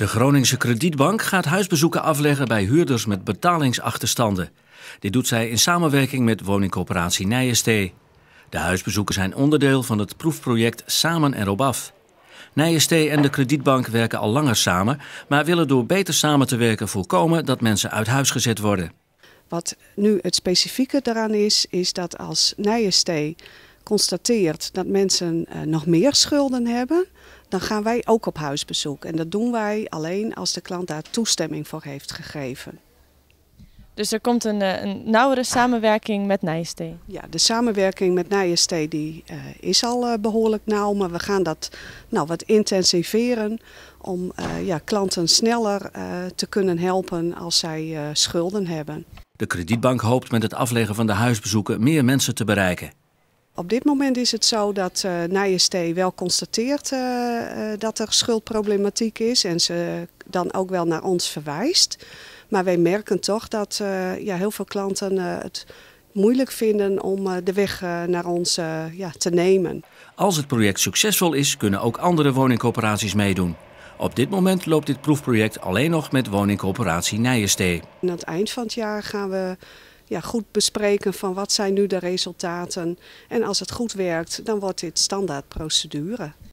De Groningse Kredietbank gaat huisbezoeken afleggen bij huurders met betalingsachterstanden. Dit doet zij in samenwerking met woningcorporatie Nijestee. De huisbezoeken zijn onderdeel van het proefproject Samen erop af. Nijestee en de kredietbank werken al langer samen, maar willen door beter samen te werken voorkomen dat mensen uit huis gezet worden. Wat nu het specifieke daaraan is, is dat als Nijestee constateert dat mensen eh, nog meer schulden hebben, dan gaan wij ook op huisbezoek. En dat doen wij alleen als de klant daar toestemming voor heeft gegeven. Dus er komt een, eh, een nauwere samenwerking met Nijestee. Ja, de samenwerking met Nijestee die, eh, is al behoorlijk nauw, maar we gaan dat nou, wat intensiveren om ja, klanten sneller te kunnen helpen als zij schulden hebben. De kredietbank hoopt met het afleggen van de huisbezoeken meer mensen te bereiken. Op dit moment is het zo dat uh, wel constateert eh, eh, dat er schuldproblematiek is en ze dan ook wel naar ons verwijst. Maar wij merken toch dat ja, heel veel klanten het moeilijk vinden om de weg naar ons ja, te nemen. Als het project succesvol is, kunnen ook andere woningcoöperaties meedoen. Op dit moment loopt dit proefproject alleen nog met woningcoöperatie Nijenstee. Aan het eind van het jaar gaan we ja, goed bespreken van wat zijn nu de resultaten. En als het goed werkt, dan wordt dit standaardprocedure.